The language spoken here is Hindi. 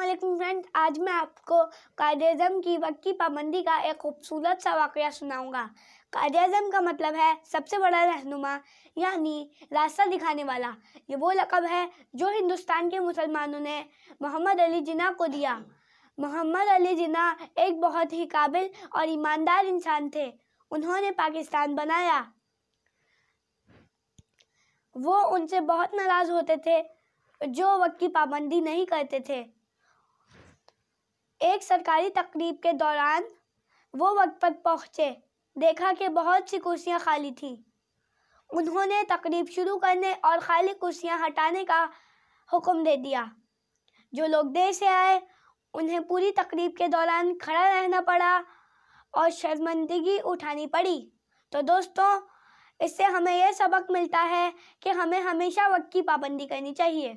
असलम फ्रेंड आज मैं आपको कायद अज़म की वक्त की पाबंदी का एक खूबसूरत सा वाक़ सुनाऊंगा अज़म का मतलब है सबसे बड़ा रहनुमा यानी रास्ता दिखाने वाला ये वो लकब है जो हिंदुस्तान के मुसलमानों ने मोहम्मद अली जिना को दिया मोहम्मद अली जिना एक बहुत ही काबिल और ईमानदार इंसान थे उन्होंने पाकिस्तान बनाया वो उनसे बहुत नाराज़ होते थे जो वक्त की पाबंदी नहीं करते थे एक सरकारी तकरीब के दौरान वो वक्त पर पहुँचे देखा कि बहुत सी कुर्सियाँ खाली थीं उन्होंने तकरीब शुरू करने और खाली कुर्सियाँ हटाने का हुक्म दे दिया जो लोग देर से आए उन्हें पूरी तकरीब के दौरान खड़ा रहना पड़ा और शर्मंदगी उठानी पड़ी तो दोस्तों इससे हमें यह सबक मिलता है कि हमें हमेशा वक्त की पाबंदी करनी चाहिए